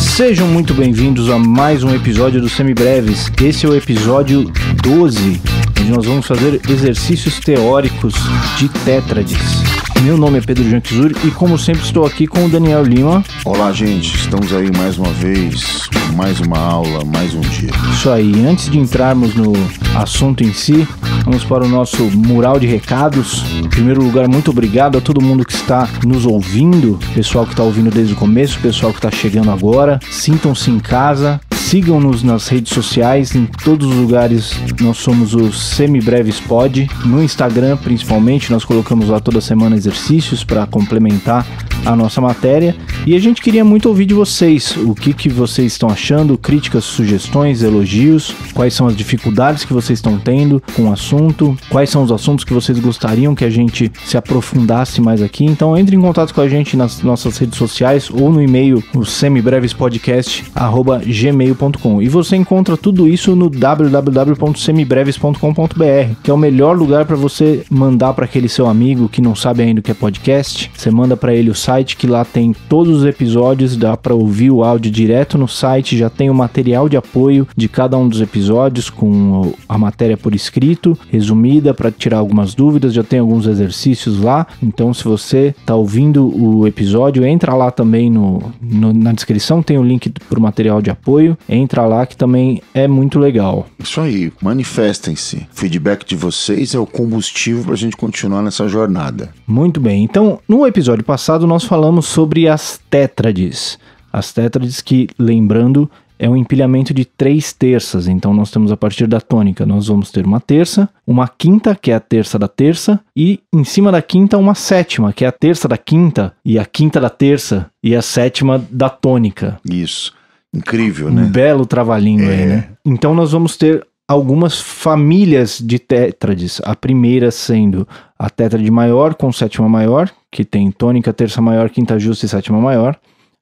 Sejam muito bem-vindos a mais um episódio do Semibreves. Esse é o episódio 12, onde nós vamos fazer exercícios teóricos de tétrades. Meu nome é Pedro Janquizuri e, como sempre, estou aqui com o Daniel Lima. Olá, gente. Estamos aí mais uma vez, mais uma aula, mais um dia. Isso aí. Antes de entrarmos no assunto em si, vamos para o nosso mural de recados. Em primeiro lugar, muito obrigado a todo mundo que está nos ouvindo, pessoal que está ouvindo desde o começo, pessoal que está chegando agora. Sintam-se em casa, Sigam-nos nas redes sociais, em todos os lugares nós somos o Semi Breves Pod. No Instagram, principalmente, nós colocamos lá toda semana exercícios para complementar a nossa matéria. E a gente queria muito ouvir de vocês o que, que vocês estão achando, críticas, sugestões, elogios, quais são as dificuldades que vocês estão tendo com o assunto, quais são os assuntos que vocês gostariam que a gente se aprofundasse mais aqui. Então entre em contato com a gente nas nossas redes sociais ou no e-mail o semibrevespodcast.gmail.com e você encontra tudo isso no www.semibreves.com.br, que é o melhor lugar para você mandar para aquele seu amigo que não sabe ainda o que é podcast. Você manda para ele o site que lá tem todos os episódios, dá para ouvir o áudio direto no site, já tem o material de apoio de cada um dos episódios com a matéria por escrito, resumida para tirar algumas dúvidas, já tem alguns exercícios lá. Então, se você está ouvindo o episódio, entra lá também no, no, na descrição, tem o link para o material de apoio entra lá que também é muito legal. Isso aí, manifestem-se. O feedback de vocês é o combustível para a gente continuar nessa jornada. Muito bem, então no episódio passado nós falamos sobre as tétrades. As tétrades que, lembrando, é um empilhamento de três terças. Então, nós temos a partir da tônica, nós vamos ter uma terça, uma quinta, que é a terça da terça, e em cima da quinta, uma sétima, que é a terça da quinta, e a quinta da terça, e a sétima da tônica. Isso. Incrível, né? Um belo trabalhinho é. aí, né? Então nós vamos ter algumas famílias de tétrades. A primeira sendo a tétrade maior com sétima maior, que tem tônica, terça maior, quinta justa e sétima maior.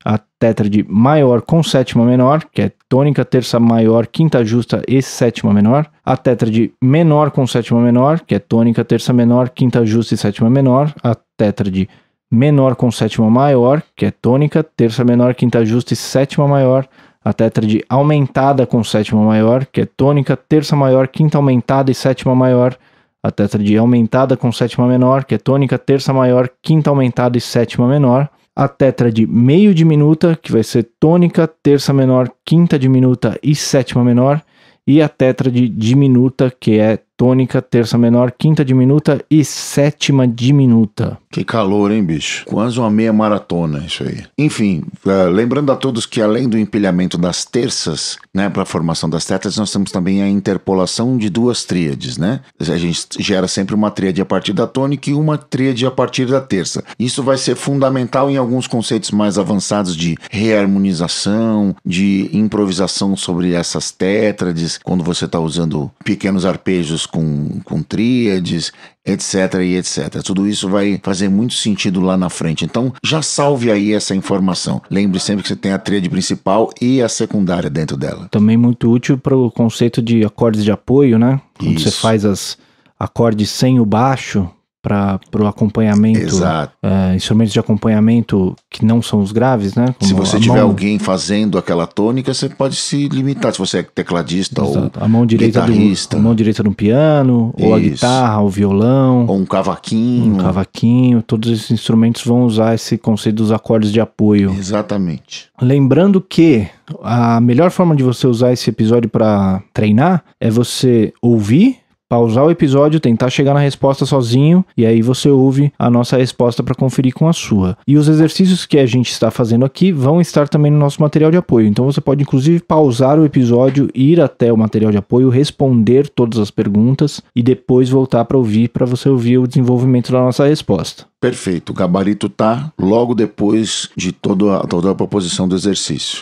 A tétrade maior com sétima menor, que é tônica, terça maior, quinta justa e sétima menor. A tétrade menor com sétima menor, que é tônica, terça menor, quinta justa e sétima menor. A tétrade menor com sétima maior, que é tônica, terça menor, quinta justa e sétima maior, a tetra de aumentada com sétima maior, que é tônica, terça maior, quinta aumentada e sétima maior, a tetra de aumentada com sétima menor, que é tônica, terça maior, quinta aumentada e sétima menor, a tetra de meio diminuta, que vai ser tônica, terça menor, quinta diminuta e sétima menor, e a tetra de diminuta, que é tônica, terça menor, quinta diminuta e sétima diminuta. Que calor, hein, bicho? Quase uma meia maratona isso aí. Enfim, uh, lembrando a todos que além do empilhamento das terças, né, para a formação das tetas, nós temos também a interpolação de duas tríades, né? A gente gera sempre uma tríade a partir da tônica e uma tríade a partir da terça. Isso vai ser fundamental em alguns conceitos mais avançados de reharmonização, de improvisação sobre essas tétrades, quando você está usando pequenos arpejos trabalhos com, com tríades, etc e etc. Tudo isso vai fazer muito sentido lá na frente. Então, já salve aí essa informação. Lembre sempre que você tem a tríade principal e a secundária dentro dela. Também muito útil para o conceito de acordes de apoio, né? Quando isso. você faz as acordes sem o baixo, para o acompanhamento, Exato. É, instrumentos de acompanhamento que não são os graves, né? Como se você tiver mão... alguém fazendo aquela tônica, você pode se limitar. Se você é tecladista Exato. ou a mão direita guitarrista, do, a mão direita no piano, Isso. ou a guitarra, o violão, ou um cavaquinho, um cavaquinho, todos esses instrumentos vão usar esse conceito dos acordes de apoio. Exatamente. Lembrando que a melhor forma de você usar esse episódio para treinar é você ouvir pausar o episódio, tentar chegar na resposta sozinho e aí você ouve a nossa resposta para conferir com a sua. E os exercícios que a gente está fazendo aqui vão estar também no nosso material de apoio. Então você pode inclusive pausar o episódio, ir até o material de apoio, responder todas as perguntas e depois voltar para ouvir para você ouvir o desenvolvimento da nossa resposta. Perfeito. O gabarito tá logo depois de toda a, toda a proposição do exercício.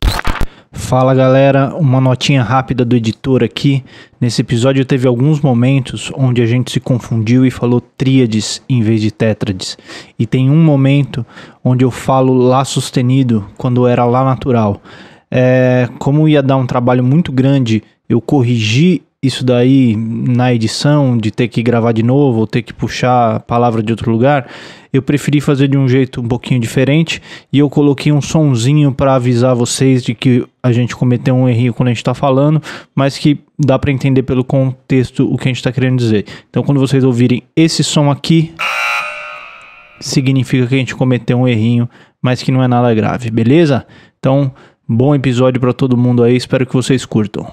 Fala galera, uma notinha rápida do editor aqui. Nesse episódio teve alguns momentos onde a gente se confundiu e falou tríades em vez de tétrades. E tem um momento onde eu falo lá sustenido quando era lá natural. É, como ia dar um trabalho muito grande, eu corrigi isso daí na edição, de ter que gravar de novo ou ter que puxar a palavra de outro lugar, eu preferi fazer de um jeito um pouquinho diferente e eu coloquei um sonzinho para avisar vocês de que a gente cometeu um errinho quando a gente está falando, mas que dá para entender pelo contexto o que a gente está querendo dizer. Então, quando vocês ouvirem esse som aqui, significa que a gente cometeu um errinho, mas que não é nada grave, beleza? Então, bom episódio para todo mundo aí, espero que vocês curtam.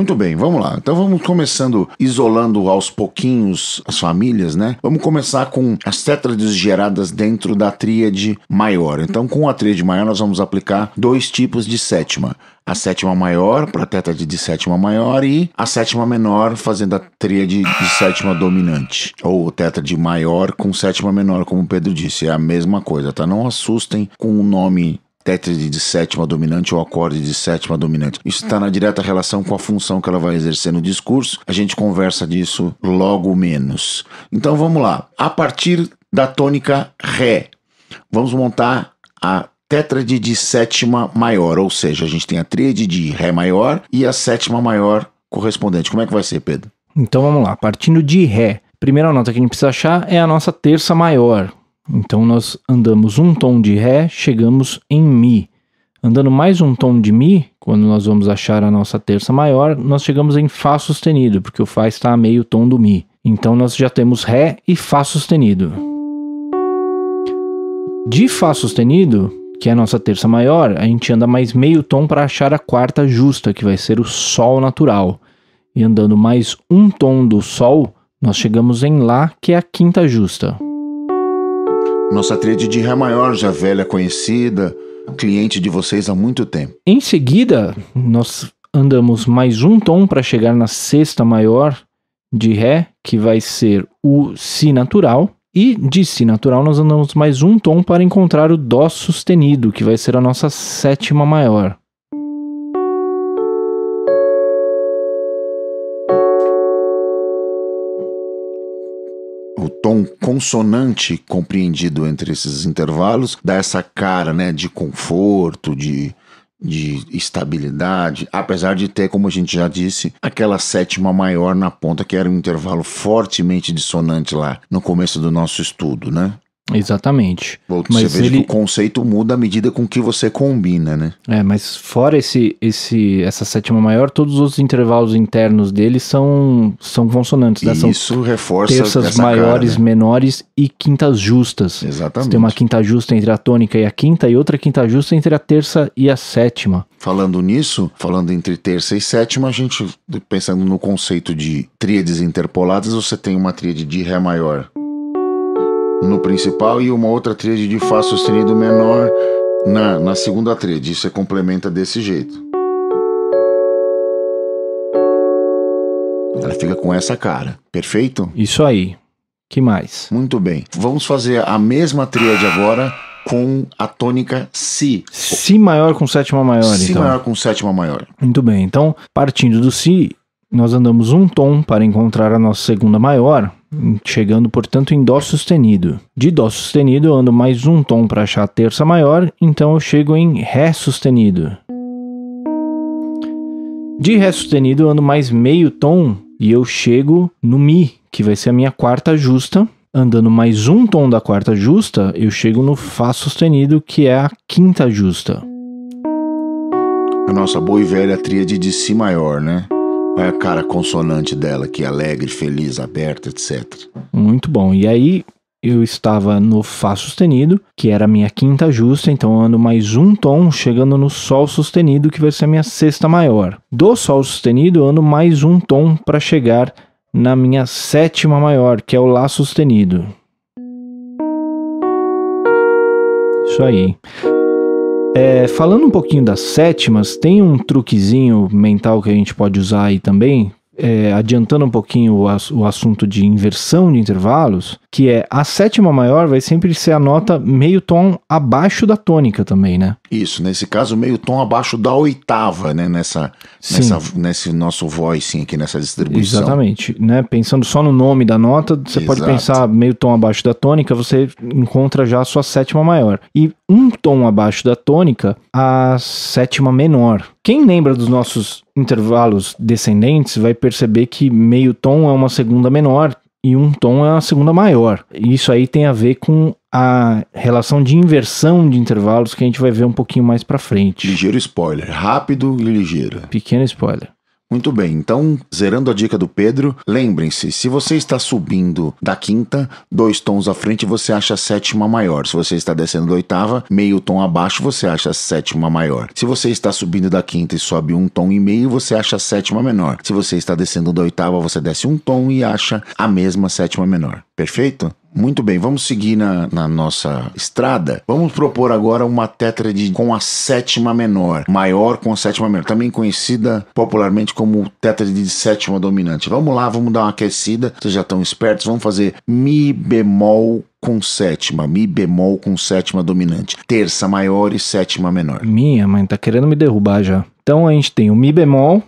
Muito bem, vamos lá. Então vamos começando isolando aos pouquinhos as famílias, né? Vamos começar com as tétrades geradas dentro da tríade maior. Então com a tríade maior nós vamos aplicar dois tipos de sétima a sétima maior para a tétrade de sétima maior e a sétima menor fazendo a tríade de sétima dominante. Ou tétrade maior com sétima menor, como o Pedro disse, é a mesma coisa, tá? Não assustem com o nome tétrade de sétima dominante ou acorde de sétima dominante. Isso está na direta relação com a função que ela vai exercer no discurso. A gente conversa disso logo menos. Então vamos lá. A partir da tônica Ré, vamos montar a tétrade de sétima maior, ou seja, a gente tem a tríade de Ré maior e a sétima maior correspondente. Como é que vai ser, Pedro? Então vamos lá. Partindo de Ré, primeira nota que a gente precisa achar é a nossa terça maior, então nós andamos um tom de Ré, chegamos em Mi. Andando mais um tom de Mi, quando nós vamos achar a nossa terça maior, nós chegamos em Fá sustenido, porque o Fá está a meio tom do Mi. Então nós já temos Ré e Fá sustenido. De Fá sustenido, que é a nossa terça maior, a gente anda mais meio tom para achar a quarta justa, que vai ser o Sol natural. E andando mais um tom do Sol, nós chegamos em Lá, que é a quinta justa. Nossa trade de Ré maior, já velha conhecida, cliente de vocês há muito tempo. Em seguida, nós andamos mais um tom para chegar na sexta maior de Ré, que vai ser o Si natural. E de Si natural, nós andamos mais um tom para encontrar o Dó sustenido, que vai ser a nossa sétima maior. tom consonante compreendido entre esses intervalos dá essa cara né, de conforto, de, de estabilidade, apesar de ter, como a gente já disse, aquela sétima maior na ponta, que era um intervalo fortemente dissonante lá no começo do nosso estudo, né? Exatamente. Bom, mas você ele... o conceito muda à medida com que você combina, né? É, mas fora esse, esse, essa sétima maior, todos os intervalos internos dele são, são consonantes. Né? São isso reforça terças maiores, cara, né? menores e quintas justas. Exatamente. Você tem uma quinta justa entre a tônica e a quinta e outra quinta justa entre a terça e a sétima. Falando nisso, falando entre terça e sétima, a gente pensando no conceito de tríades interpoladas, você tem uma tríade de ré maior no principal e uma outra tríade de Fá sustenido menor na, na segunda tríade. Isso você é complementa desse jeito. Ela fica com essa cara, perfeito? Isso aí. Que mais? Muito bem. Vamos fazer a mesma tríade agora com a tônica Si. Si maior com sétima maior, Si então. maior com sétima maior. Muito bem. Então, partindo do Si, nós andamos um tom para encontrar a nossa segunda maior, chegando portanto em Dó sustenido. De Dó sustenido eu ando mais um tom para achar a terça maior, então eu chego em Ré sustenido. De Ré sustenido eu ando mais meio tom e eu chego no Mi, que vai ser a minha quarta justa. Andando mais um tom da quarta justa, eu chego no Fá sustenido, que é a quinta justa. A nossa boa e velha tríade de Si maior, né? Olha é a cara consonante dela, que alegre, feliz, aberta, etc. Muito bom. E aí eu estava no Fá sustenido, que era a minha quinta justa, então ando mais um tom, chegando no Sol sustenido, que vai ser a minha sexta maior. Do Sol sustenido, ando mais um tom para chegar na minha sétima maior, que é o Lá sustenido. Isso aí. É, falando um pouquinho das sétimas, tem um truquezinho mental que a gente pode usar aí também, é, adiantando um pouquinho o, o assunto de inversão de intervalos, que é a sétima maior vai sempre ser a nota meio tom abaixo da tônica também, né? Isso, nesse caso meio tom abaixo da oitava, né? Nessa, nessa nesse nosso voicing aqui, nessa distribuição. Exatamente, né? Pensando só no nome da nota, você Exato. pode pensar meio tom abaixo da tônica, você encontra já a sua sétima maior. E um tom abaixo da tônica, a sétima menor. Quem lembra dos nossos intervalos descendentes vai perceber que meio tom é uma segunda menor, e um tom é a segunda maior. Isso aí tem a ver com a relação de inversão de intervalos que a gente vai ver um pouquinho mais para frente. Ligeiro spoiler, rápido e ligeiro. Pequeno spoiler. Muito bem, então, zerando a dica do Pedro, lembrem-se, se você está subindo da quinta, dois tons à frente, você acha a sétima maior. Se você está descendo da oitava, meio tom abaixo, você acha a sétima maior. Se você está subindo da quinta e sobe um tom e meio, você acha a sétima menor. Se você está descendo da oitava, você desce um tom e acha a mesma sétima menor. Perfeito? Muito bem, vamos seguir na, na, nossa estrada. Vamos propor agora uma tétrade com a sétima menor, maior com a sétima menor, também conhecida popularmente como tétrade de sétima dominante. Vamos lá, vamos dar uma aquecida, vocês já estão espertos, vamos fazer Mi bemol com sétima, Mi bemol com sétima dominante, terça maior e sétima menor. Minha mãe tá querendo me derrubar já. Então a gente tem o Mi bemol,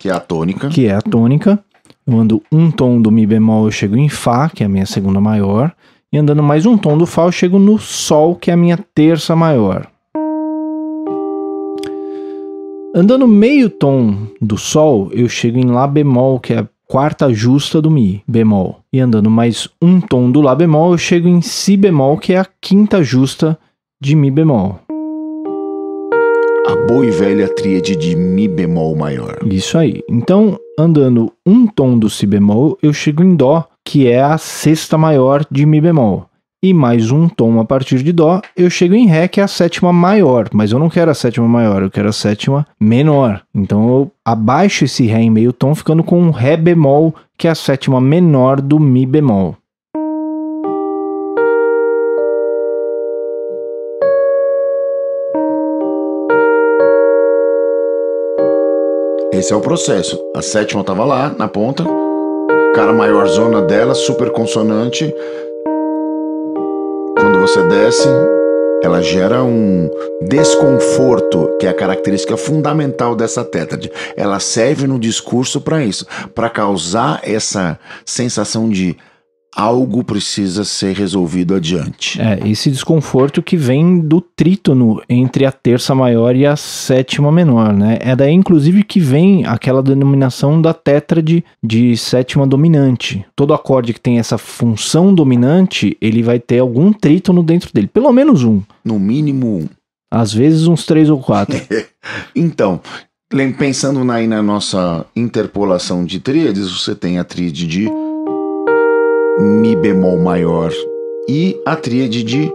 que é a tônica, que é a tônica, eu ando um tom do Mi bemol, eu chego em Fá, que é a minha segunda maior. E andando mais um tom do Fá, eu chego no Sol, que é a minha terça maior. Andando meio tom do Sol, eu chego em Lá bemol, que é a quarta justa do Mi bemol. E andando mais um tom do Lá bemol, eu chego em Si bemol, que é a quinta justa de Mi bemol a boa e velha tríade de Mi bemol maior. Isso aí. Então, andando um tom do Si bemol, eu chego em Dó, que é a sexta maior de Mi bemol. E mais um tom a partir de Dó, eu chego em Ré, que é a sétima maior. Mas eu não quero a sétima maior, eu quero a sétima menor. Então eu abaixo esse Ré em meio tom, ficando com um Ré bemol, que é a sétima menor do Mi bemol. Esse é o processo. A sétima estava lá, na ponta. Cara maior zona dela, super consonante. Quando você desce, ela gera um desconforto, que é a característica fundamental dessa tétrade. Ela serve no discurso para isso, para causar essa sensação de algo precisa ser resolvido adiante. É, esse desconforto que vem do trítono entre a terça maior e a sétima menor, né? É daí, inclusive, que vem aquela denominação da tétrade de sétima dominante. Todo acorde que tem essa função dominante, ele vai ter algum trítono dentro dele, pelo menos um. No mínimo um. Às vezes uns três ou quatro. então, pensando aí na nossa interpolação de tríades, você tem a tríade de Mi bemol maior e a tríade de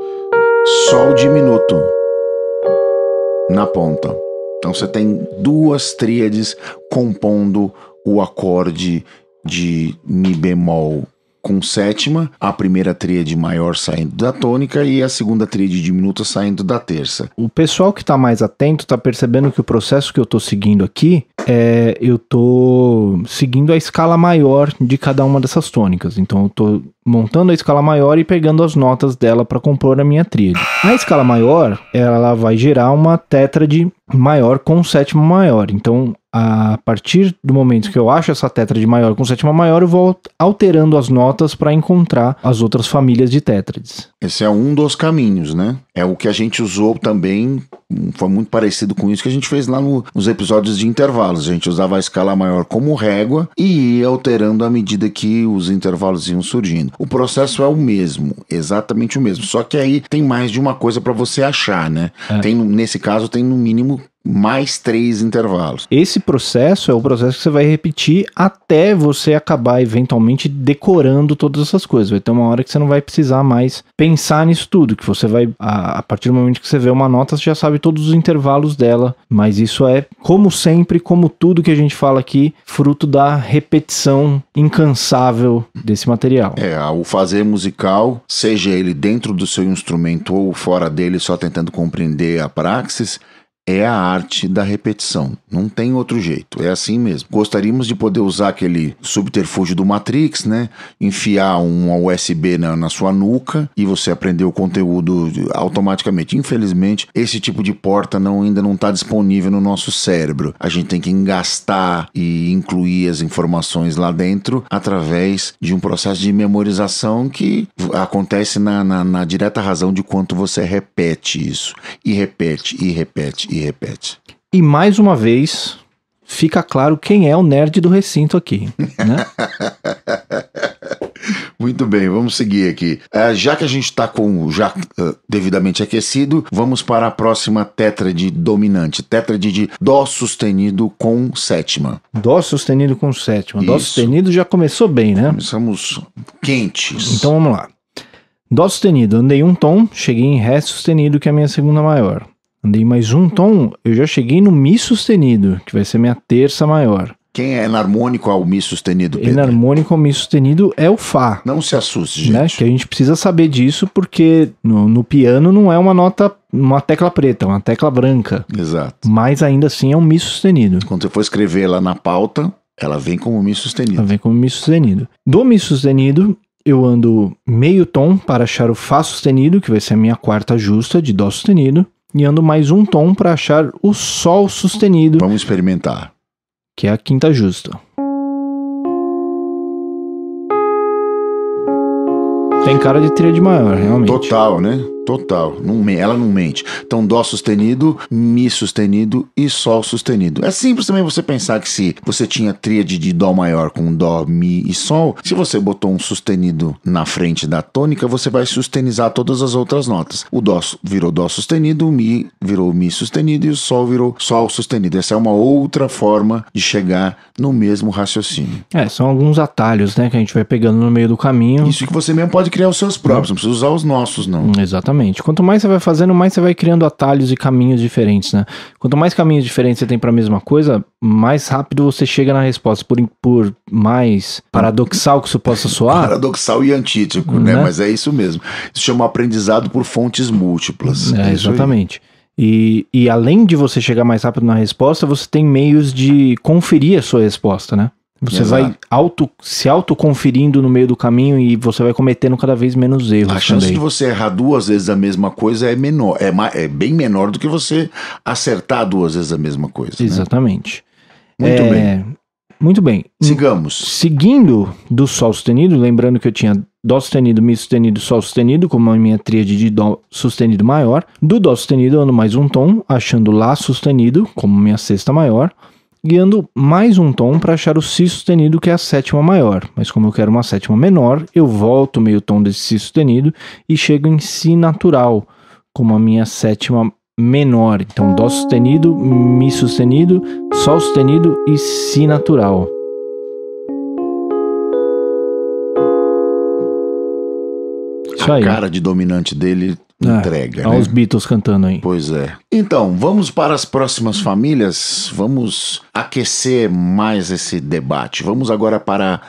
Sol diminuto na ponta. Então você tem duas tríades compondo o acorde de Mi bemol com sétima, a primeira tríade maior saindo da tônica e a segunda tríade diminuta saindo da terça. O pessoal que está mais atento está percebendo que o processo que eu estou seguindo aqui é eu estou seguindo a escala maior de cada uma dessas tônicas. Então eu estou montando a escala maior e pegando as notas dela para compor a minha tríade. A escala maior, ela vai gerar uma tétrade maior com sétima maior. Então, a partir do momento que eu acho essa tétrade maior com sétima maior, eu vou alterando as notas para encontrar as outras famílias de tétrades. Esse é um dos caminhos, né? É o que a gente usou também, foi muito parecido com isso que a gente fez lá no, nos episódios de intervalos. A gente usava a escala maior como régua e ia alterando à medida que os intervalos iam surgindo. O processo é o mesmo, exatamente o mesmo. Só que aí tem mais de uma coisa para você achar, né? É. Tem, nesse caso, tem no mínimo mais três intervalos. Esse processo é o processo que você vai repetir até você acabar eventualmente decorando todas essas coisas. Vai ter uma hora que você não vai precisar mais pensar nisso tudo, que você vai a, a partir do momento que você vê uma nota, você já sabe todos os intervalos dela, mas isso é como sempre, como tudo que a gente fala aqui, fruto da repetição incansável desse material. É, o fazer musical, seja ele dentro do seu instrumento ou fora dele, só tentando compreender a praxis, é a arte da repetição. Não tem outro jeito, é assim mesmo. Gostaríamos de poder usar aquele subterfúgio do Matrix, né? Enfiar uma USB na, na sua nuca e você aprender o conteúdo automaticamente. Infelizmente, esse tipo de porta não, ainda não está disponível no nosso cérebro. A gente tem que engastar e incluir as informações lá dentro através de um processo de memorização que acontece na, na, na direta razão de quanto você repete isso. E repete, e repete, e repete. E mais uma vez, fica claro quem é o nerd do recinto aqui. Né? Muito bem, vamos seguir aqui. Uh, já que a gente está com já uh, devidamente aquecido, vamos para a próxima tétrade dominante. Tétrade de Dó sustenido com sétima. Dó sustenido com sétima. Isso. Dó sustenido já começou bem, né? Começamos quentes. Então vamos lá. Dó sustenido, andei um tom, cheguei em Ré sustenido, que é a minha segunda maior. Andei mais um uhum. tom, eu já cheguei no Mi sustenido, que vai ser minha terça maior. Quem é enarmônico ao Mi sustenido, Pedro? Enarmônico ao Mi sustenido é o Fá. Não se assuste, né, gente. Né? Que a gente precisa saber disso porque no, no, piano não é uma nota, uma tecla preta, é uma tecla branca. Exato. Mas ainda assim é um Mi sustenido. Quando você for escrever lá na pauta, ela vem como Mi sustenido. Ela vem como Mi sustenido. Do Mi sustenido, eu ando meio tom para achar o Fá sustenido, que vai ser a minha quarta justa de Dó sustenido e ando mais um tom para achar o Sol sustenido. Vamos experimentar. Que é a quinta justa. Tem cara de trilha de maior, realmente. Total, né? Total, não, ela não mente. Então, Dó sustenido, Mi sustenido e Sol sustenido. É simples também você pensar que se você tinha tríade de Dó maior com Dó, Mi e Sol, se você botou um sustenido na frente da tônica, você vai sustenizar todas as outras notas. O Dó virou Dó sustenido, o Mi virou Mi sustenido e o Sol virou Sol sustenido. Essa é uma outra forma de chegar no mesmo raciocínio. É, são alguns atalhos né, que a gente vai pegando no meio do caminho. Isso que você mesmo pode criar os seus próprios, né? não precisa usar os nossos, não. Exatamente. Exatamente. Quanto mais você vai fazendo, mais você vai criando atalhos e caminhos diferentes, né? Quanto mais caminhos diferentes você tem para a mesma coisa, mais rápido você chega na resposta. Por, por mais paradoxal que isso possa soar. Paradoxal e antítico, né? né? Mas é isso mesmo. Isso chama aprendizado por fontes múltiplas. É, é exatamente. E, e além de você chegar mais rápido na resposta, você tem meios de conferir a sua resposta, né? Você Exato. vai auto, se autoconferindo no meio do caminho e você vai cometendo cada vez menos erros. A chance também. de você errar duas vezes a mesma coisa é menor, é, é, bem menor do que você acertar duas vezes a mesma coisa. Né? Exatamente. Né? Muito é, bem. Muito bem. Sigamos. Seguindo do Sol sustenido, lembrando que eu tinha Dó sustenido, Mi sustenido, Sol sustenido, como a minha tríade de Dó sustenido maior. Do Dó sustenido eu ando mais um tom, achando Lá sustenido como minha sexta maior guiando mais um tom para achar o Si sustenido, que é a sétima maior. Mas como eu quero uma sétima menor, eu volto meio tom desse Si sustenido e chego em Si natural, como a minha sétima menor. Então, Dó sustenido, Mi sustenido, Sol sustenido e Si natural. Isso a aí. cara de dominante dele é, entrega. Ah, né? Beatles cantando aí. Pois é. Então, vamos para as próximas famílias, vamos aquecer mais esse debate. Vamos agora para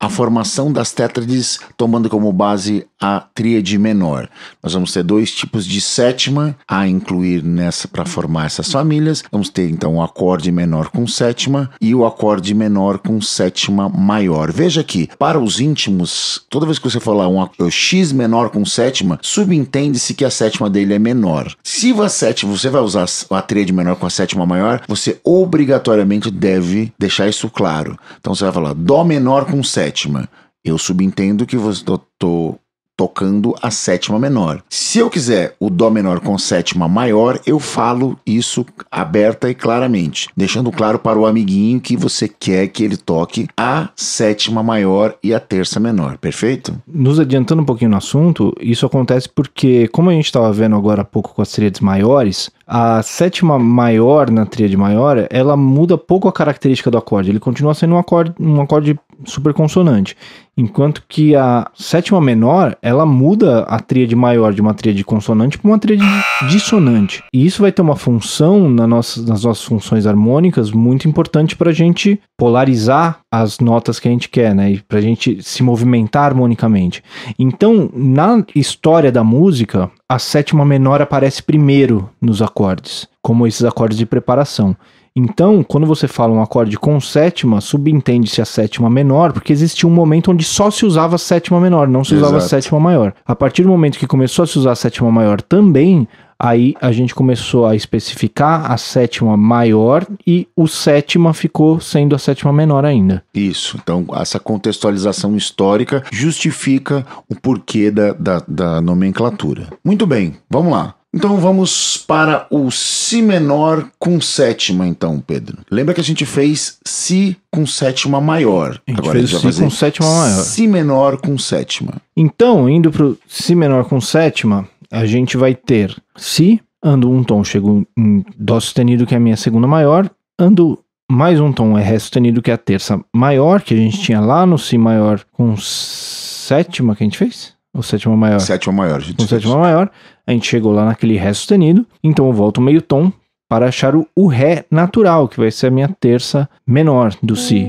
a formação das tétrades tomando como base a tríade menor. Nós vamos ter dois tipos de sétima a incluir nessa para formar essas famílias. Vamos ter então o acorde menor com sétima e o acorde menor com sétima maior. Veja que para os íntimos, toda vez que você falar um x menor com sétima, subentende-se que a sétima dele é menor. Se a sétima, você vai usar a tríade menor com a sétima maior, você obrigatoriamente deve deixar isso claro. Então você vai falar dó menor com sétima sétima. Eu subentendo que você estou tocando a sétima menor. Se eu quiser o Dó menor com sétima maior, eu falo isso aberta e claramente, deixando claro para o amiguinho que você quer que ele toque a sétima maior e a terça menor, perfeito? Nos adiantando um pouquinho no assunto, isso acontece porque, como a gente estava vendo agora há pouco com as tríades maiores, a sétima maior na tríade maior, ela muda pouco a característica do acorde. Ele continua sendo um acorde, um acorde super consonante. Enquanto que a sétima menor, ela muda a tríade maior de uma tríade consonante para uma tríade dissonante. E isso vai ter uma função na nossa, nas nossas funções harmônicas muito importante para a gente polarizar as notas que a gente quer, né? E para a gente se movimentar harmonicamente. Então, na história da música, a sétima menor aparece primeiro nos acordes, como esses acordes de preparação. Então, quando você fala um acorde com sétima, subentende-se a sétima menor, porque existia um momento onde só se usava a sétima menor, não se usava a sétima maior. A partir do momento que começou a se usar a sétima maior também, aí a gente começou a especificar a sétima maior e o sétima ficou sendo a sétima menor ainda. Isso, então essa contextualização histórica justifica o porquê da, da, da nomenclatura. Muito bem, vamos lá. Então vamos para o Si menor com sétima, então, Pedro. Lembra que a gente fez Si com sétima maior. A gente Agora fez a gente vai Si com sétima maior. Si menor com sétima. Então, indo para o Si menor com sétima, a gente vai ter Si, ando um tom, chego em Dó sustenido, que é a minha segunda maior, ando mais um tom, é Ré sustenido, que é a terça maior, que a gente tinha lá no Si maior com sétima que a gente fez? O sétima maior. Sétima maior. O sétima maior. A gente chegou lá naquele Ré sustenido. Então eu volto meio tom para achar o, o Ré natural, que vai ser a minha terça menor do Si.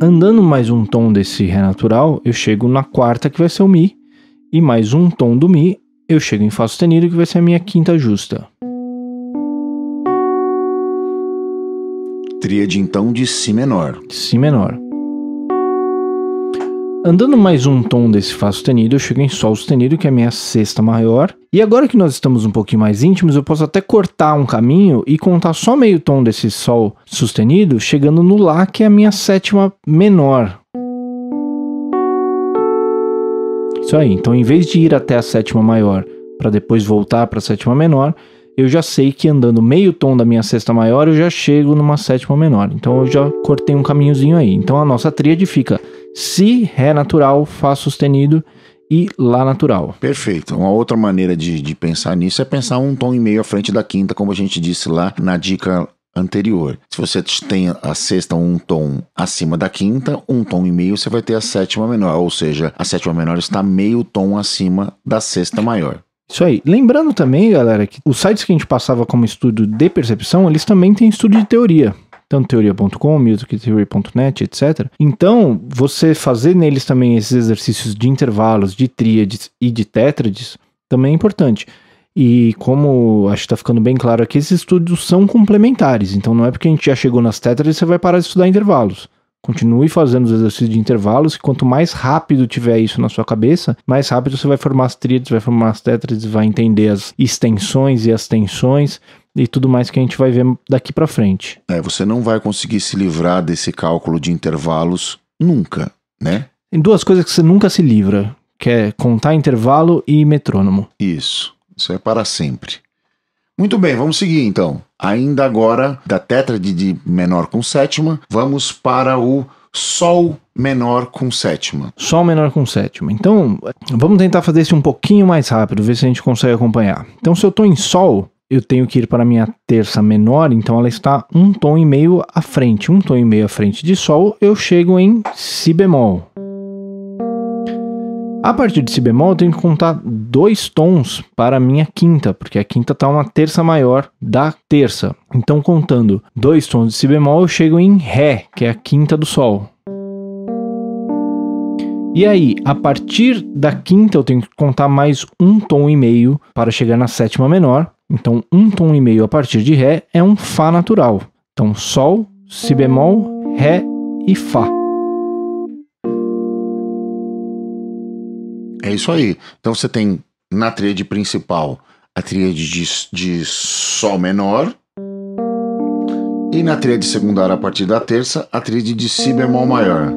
Andando mais um tom desse Ré natural, eu chego na quarta, que vai ser o Mi. E mais um tom do Mi, eu chego em Fá sustenido, que vai ser a minha quinta justa. Tríade então de Si menor. Si menor. Andando mais um tom desse Fá sustenido, eu chego em Sol sustenido, que é a minha sexta maior. E agora que nós estamos um pouquinho mais íntimos, eu posso até cortar um caminho e contar só meio tom desse Sol sustenido, chegando no Lá, que é a minha sétima menor. Isso aí, então em vez de ir até a sétima maior para depois voltar para a sétima menor, eu já sei que andando meio tom da minha sexta maior, eu já chego numa sétima menor. Então eu já cortei um caminhozinho aí. Então a nossa tríade fica Si, Ré natural, Fá sustenido e Lá natural. Perfeito. Uma outra maneira de, de pensar nisso é pensar um tom e meio à frente da quinta, como a gente disse lá na dica anterior. Se você tem a sexta um tom acima da quinta, um tom e meio, você vai ter a sétima menor, ou seja, a sétima menor está meio tom acima da sexta maior. Isso aí. Lembrando também, galera, que os sites que a gente passava como estudo de percepção, eles também têm estudo de teoria tanto teoria.com, musictheory.net, etc. Então, você fazer neles também esses exercícios de intervalos, de tríades e de tétrades também é importante. E como acho que está ficando bem claro aqui, esses estudos são complementares. Então não é porque a gente já chegou nas tétrades você vai parar de estudar intervalos. Continue fazendo os exercícios de intervalos, e quanto mais rápido tiver isso na sua cabeça, mais rápido você vai formar as tríades, vai formar as tétrades, vai entender as extensões e as tensões, e tudo mais que a gente vai ver daqui para frente. É, você não vai conseguir se livrar desse cálculo de intervalos nunca, né? Tem duas coisas que você nunca se livra, que é contar intervalo e metrônomo. Isso, isso é para sempre. Muito bem, vamos seguir então. Ainda agora, da tétrade de menor com sétima, vamos para o Sol menor com sétima. Sol menor com sétima. Então, vamos tentar fazer isso um pouquinho mais rápido, ver se a gente consegue acompanhar. Então, se eu tô em Sol, eu tenho que ir para minha terça menor, então ela está um tom e meio à frente. Um tom e meio à frente de Sol, eu chego em Si bemol. A partir de Si bemol, eu tenho que contar dois tons para a minha quinta, porque a quinta está uma terça maior da terça. Então, contando dois tons de Si bemol, eu chego em Ré, que é a quinta do Sol. E aí, a partir da quinta, eu tenho que contar mais um tom e meio para chegar na sétima menor, então, um tom e meio a partir de Ré é um Fá natural. Então, Sol, Si bemol, Ré e Fá. É isso aí. Então você tem na tríade principal a tríade de, de Sol menor. E na tríade secundária, a partir da terça, a tríade de Si bemol maior.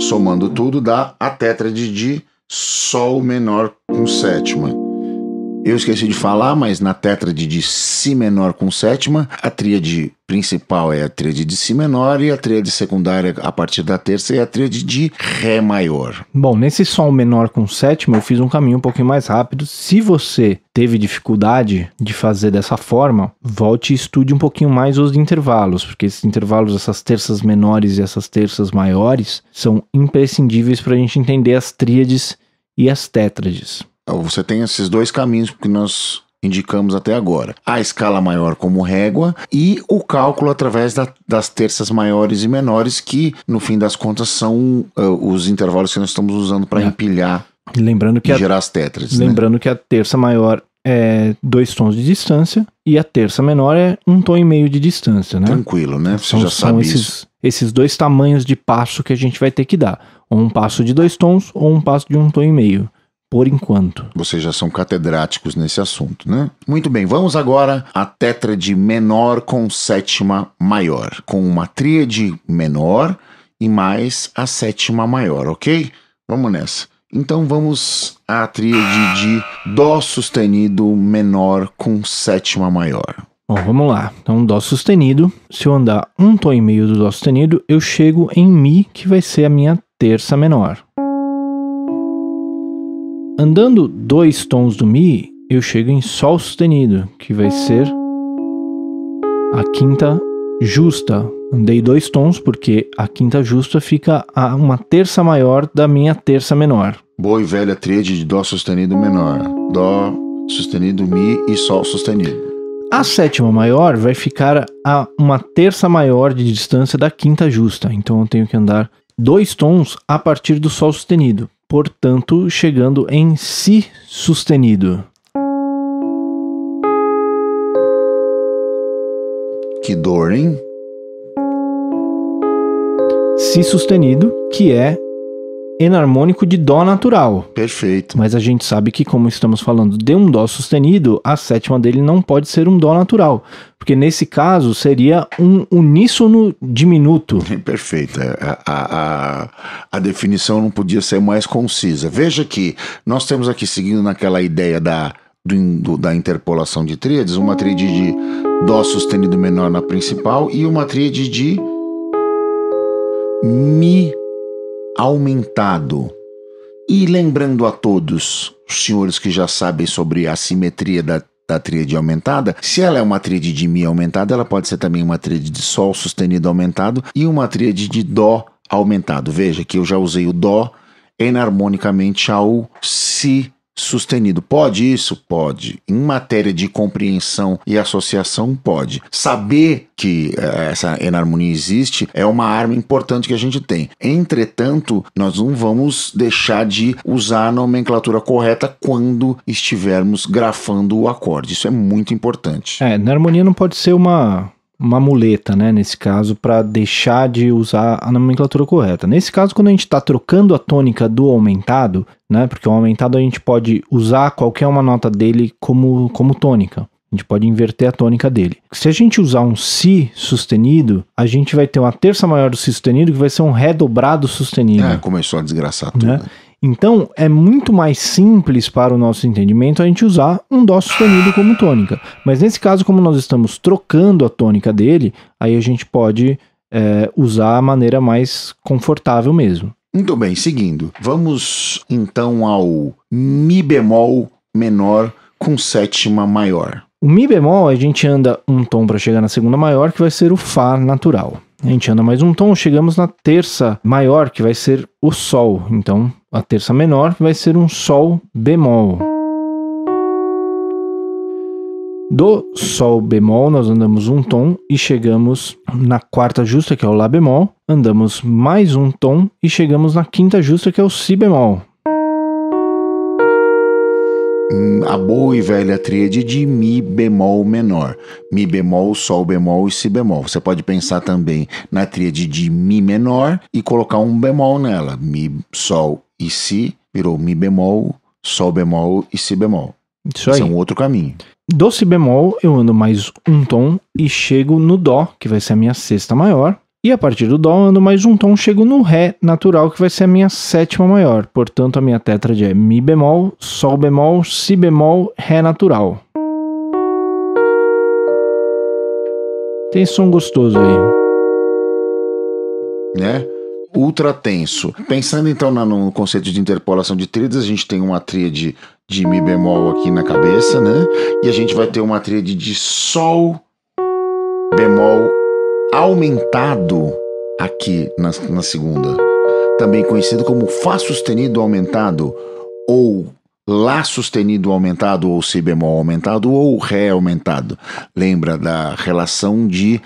Somando tudo, dá a tétrade de Sol menor com sétima. Eu esqueci de falar, mas na tétrade de Si menor com sétima, a tríade principal é a tríade de Si menor e a tríade secundária a partir da terça é a tríade de Ré maior. Bom, nesse Sol menor com sétima eu fiz um caminho um pouquinho mais rápido. Se você teve dificuldade de fazer dessa forma, volte e estude um pouquinho mais os intervalos, porque esses intervalos, essas terças menores e essas terças maiores, são imprescindíveis para a gente entender as tríades e as tétrades. Então, você tem esses dois caminhos que nós indicamos até agora. A escala maior como régua e o cálculo através da, das terças maiores e menores, que no fim das contas são uh, os intervalos que nós estamos usando para é. empilhar lembrando que e a, gerar as tetras. Né? Lembrando né? que a terça maior é dois tons de distância e a terça menor é um tom e meio de distância, né? Tranquilo, né? Você então, já são sabe esses, isso. esses dois tamanhos de passo que a gente vai ter que dar. Ou um passo de dois tons ou um passo de um tom e meio por enquanto. Vocês já são catedráticos nesse assunto, né? Muito bem, vamos agora à tétrade menor com sétima maior, com uma tríade menor e mais a sétima maior, ok? Vamos nessa. Então vamos à tríade de Dó sustenido menor com sétima maior. Bom, vamos lá. Então, Dó sustenido. Se eu andar um tom e meio do Dó sustenido, eu chego em Mi, que vai ser a minha terça menor. Andando dois tons do Mi, eu chego em Sol sustenido, que vai ser a quinta justa. Andei dois tons porque a quinta justa fica a uma terça maior da minha terça menor. Boa e velha tríade de Dó sustenido menor. Dó sustenido, Mi e Sol sustenido. A sétima maior vai ficar a uma terça maior de distância da quinta justa, então eu tenho que andar dois tons a partir do Sol sustenido portanto, chegando em Si sustenido. Que dor, hein? Si sustenido, que é enarmônico de Dó natural. Perfeito. Mas a gente sabe que, como estamos falando de um Dó sustenido, a sétima dele não pode ser um Dó natural. Porque nesse caso seria um uníssono diminuto. Perfeito. A, é, é, a, a, a definição não podia ser mais concisa. Veja que nós temos aqui, seguindo naquela ideia da, do, da interpolação de tríades, uma tríade de Dó sustenido menor na principal e uma tríade de Mi aumentado. E lembrando a todos, os senhores que já sabem sobre a simetria da, da tríade aumentada, se ela é uma tríade de Mi aumentada, ela pode ser também uma tríade de Sol sustenido aumentado e uma tríade de Dó aumentado. Veja que eu já usei o Dó enarmonicamente ao Si sustenido. Pode isso? Pode. Em matéria de compreensão e associação, pode. Saber que eh, essa enarmonia existe é uma arma importante que a gente tem. Entretanto, nós não vamos deixar de usar a nomenclatura correta quando estivermos grafando o acorde. Isso é muito importante. É, na não pode ser uma uma muleta, né, nesse caso, para deixar de usar a nomenclatura correta. Nesse caso, quando a gente está trocando a tônica do aumentado, né, porque o aumentado a gente pode usar qualquer uma nota dele como, como tônica. A gente pode inverter a tônica dele. Se a gente usar um Si sustenido, a gente vai ter uma terça maior do Si sustenido, que vai ser um Ré dobrado sustenido. É, começou a desgraçar né? tudo. Né? Né? Então, é muito mais simples para o nosso entendimento a gente usar um dó sustenido como tônica. Mas nesse caso, como nós estamos trocando a tônica dele, aí a gente pode é, usar a maneira mais confortável mesmo. Muito bem, seguindo. Vamos então ao Mi bemol menor com sétima maior. O Mi bemol a gente anda um tom para chegar na segunda maior, que vai ser o Fá natural. A gente anda mais um tom, chegamos na terça maior, que vai ser o Sol. Então a terça menor vai ser um Sol bemol. Do Sol bemol, nós andamos um tom e chegamos na quarta justa, que é o Lá bemol, andamos mais um tom e chegamos na quinta justa, que é o Si bemol. Hum, a boa e velha tríade de Mi bemol menor. Mi bemol, Sol bemol e Si bemol. Você pode pensar também na tríade de Mi menor e colocar um bemol nela. Mi, Sol e Si virou Mi bemol, Sol bemol e Si bemol. Isso aí. Esse é um outro caminho. Do Si bemol eu ando mais um tom e chego no Dó, que vai ser a minha sexta maior. E a partir do Dó, ando mais um tom, chego no Ré natural, que vai ser a minha sétima maior. Portanto, a minha tétrade é Mi bemol, Sol bemol, Si bemol, Ré natural. Tem som gostoso aí. Né? Ultra tenso. Pensando então no conceito de interpolação de tríades, a gente tem uma tríade de Mi bemol aqui na cabeça, né? E a gente vai ter uma tríade de Sol bemol aumentado aqui na, na segunda, também conhecido como Fá sustenido aumentado ou Lá sustenido aumentado ou Si bemol aumentado ou Ré aumentado. Lembra da relação de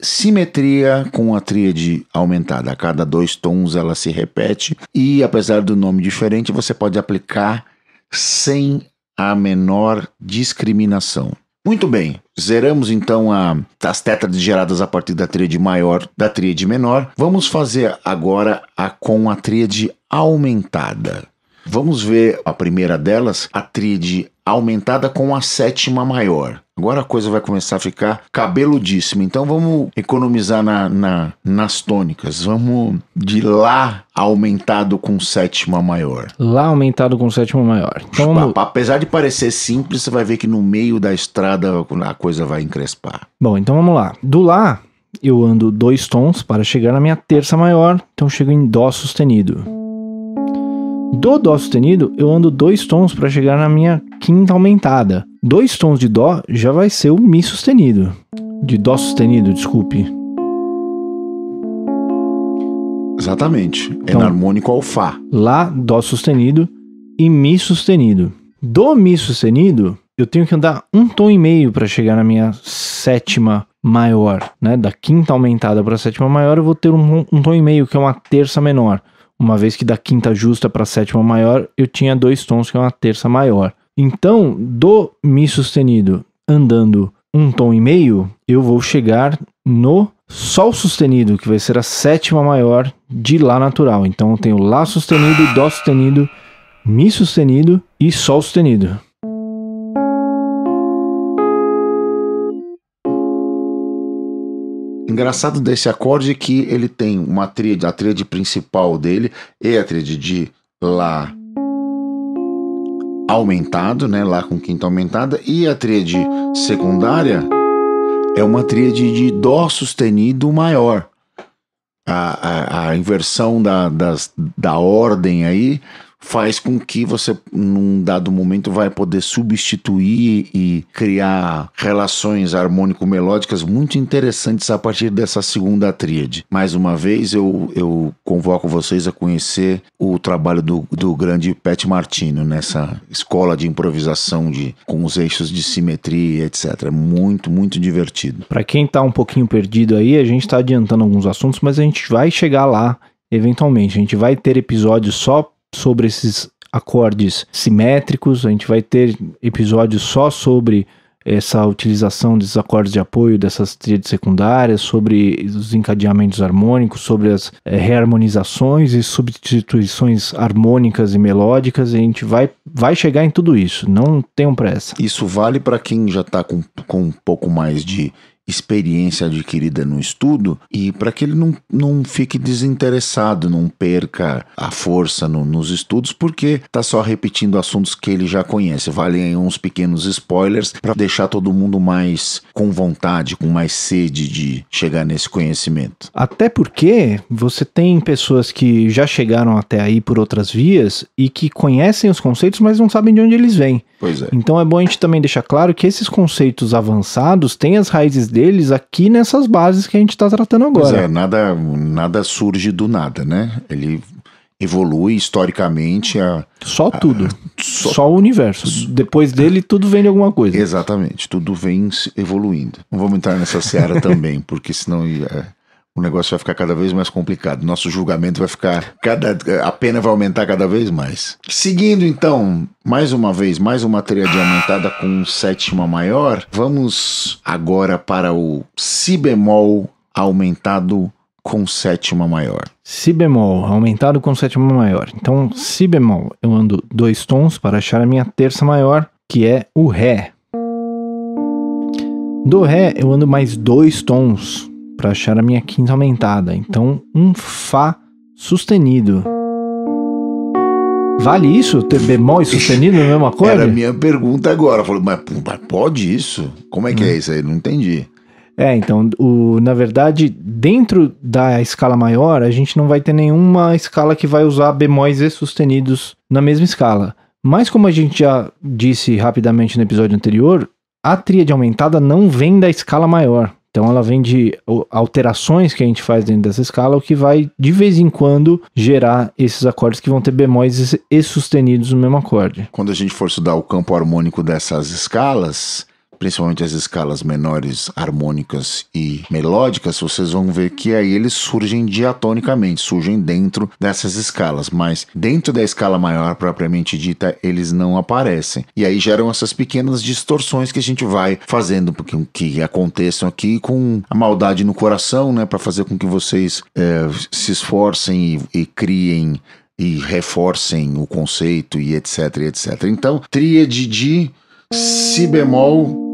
simetria com a tríade aumentada. A cada dois tons ela se repete e, apesar do nome diferente, você pode aplicar sem a menor discriminação. Muito bem, zeramos então a, as tetras geradas a partir da tríade maior, da tríade menor. Vamos fazer agora a com a tríade aumentada. Vamos ver a primeira delas, a tríade aumentada com a sétima maior. Agora a coisa vai começar a ficar cabeludíssima. Então vamos economizar na, na, nas tônicas. Vamos de Lá aumentado com sétima maior. Lá aumentado com sétima maior. Então, vamos... Apesar de parecer simples, você vai ver que no meio da estrada a coisa vai encrespar. Bom, então vamos lá. Do Lá, eu ando dois tons para chegar na minha terça maior. Então chego em Dó sustenido. Do Dó sustenido, eu ando dois tons para chegar na minha quinta aumentada. Dois tons de Dó já vai ser o Mi sustenido. De Dó sustenido, desculpe. Exatamente. É então, é harmônico ao Fá. Lá, Dó sustenido e Mi sustenido. Do Mi sustenido, eu tenho que andar um tom e meio para chegar na minha sétima maior, né? Da quinta aumentada para a sétima maior, eu vou ter um, um tom e meio, que é uma terça menor uma vez que da quinta justa para a sétima maior, eu tinha dois tons, que é uma terça maior. Então, do Mi sustenido andando um tom e meio, eu vou chegar no Sol sustenido, que vai ser a sétima maior de Lá natural. Então, eu tenho Lá sustenido, Dó sustenido, Mi sustenido e Sol sustenido. engraçado desse acorde é que ele tem uma tríade, a tríade principal dele é a tríade de Lá aumentado, né, Lá com quinta aumentada, e a tríade secundária é uma tríade de Dó sustenido maior. A, a, a inversão da, das, da ordem aí faz com que você, num dado momento, vai poder substituir e criar relações harmônico-melódicas muito interessantes a partir dessa segunda tríade. Mais uma vez, eu, eu convoco vocês a conhecer o trabalho do, do grande Pat Martino nessa escola de improvisação de, com os eixos de simetria, etc. Muito, muito divertido. Para quem está um pouquinho perdido aí, a gente está adiantando alguns assuntos, mas a gente vai chegar lá eventualmente. A gente vai ter episódios só sobre esses acordes simétricos, a gente vai ter episódios só sobre essa utilização desses acordes de apoio, dessas tríades secundárias, sobre os encadeamentos harmônicos, sobre as é, reharmonizações e substituições harmônicas e melódicas, e a gente vai, vai chegar em tudo isso, não tenham pressa. Isso vale para quem já está com, com um pouco mais de experiência adquirida no estudo e para que ele não, não fique desinteressado, não perca a força no, nos estudos, porque está só repetindo assuntos que ele já conhece. Valem aí uns pequenos spoilers para deixar todo mundo mais com vontade, com mais sede de chegar nesse conhecimento. Até porque você tem pessoas que já chegaram até aí por outras vias e que conhecem os conceitos, mas não sabem de onde eles vêm. Pois é. Então é bom a gente também deixar claro que esses conceitos avançados têm as raízes deles deles aqui nessas bases que a gente está tratando agora. Pois é, nada, nada surge do nada, né? Ele evolui historicamente a só a, tudo só, só, o universo depois dele é. tudo vem de alguma coisa exatamente tudo vem evoluindo não vamos entrar nessa seara também porque senão é, o negócio vai ficar cada vez mais complicado. Nosso julgamento vai ficar cada a pena vai aumentar cada vez mais. Seguindo então, mais uma vez, mais uma triadinha aumentada com sétima maior. Vamos agora para o si bemol aumentado com sétima maior. Si bemol aumentado com sétima maior. Então, si bemol, eu ando dois tons para achar a minha terça maior, que é o ré. Do ré eu ando mais dois tons para achar a minha quinta aumentada. Então, um Fá sustenido. Vale isso? Ter bemol e sustenido na mesma coisa? Era a minha pergunta agora. Eu falei, mas, mas pode isso? Como é que é hum. é isso aí? Não entendi. É, então, o, na verdade, dentro da escala maior, a gente não vai ter nenhuma escala que vai usar bemóis e sustenidos na mesma escala. Mas como a gente já disse rapidamente no episódio anterior, a tríade aumentada não vem da escala maior. Então ela vem de alterações que a gente faz dentro dessa escala, o que vai de vez em quando gerar esses acordes que vão ter bemóis e sustenidos no mesmo acorde. Quando a gente for estudar o campo harmônico dessas escalas, principalmente as escalas menores, harmônicas e melódicas, vocês vão ver que aí eles surgem diatonicamente, surgem dentro dessas escalas, mas dentro da escala maior propriamente dita, eles não aparecem. E aí geram essas pequenas distorções que a gente vai fazendo com que aconteçam aqui com a maldade no coração, né, para fazer com que vocês é, se esforcem e, e criem e reforcem o conceito e etc, etc. Então, tríade de si bemol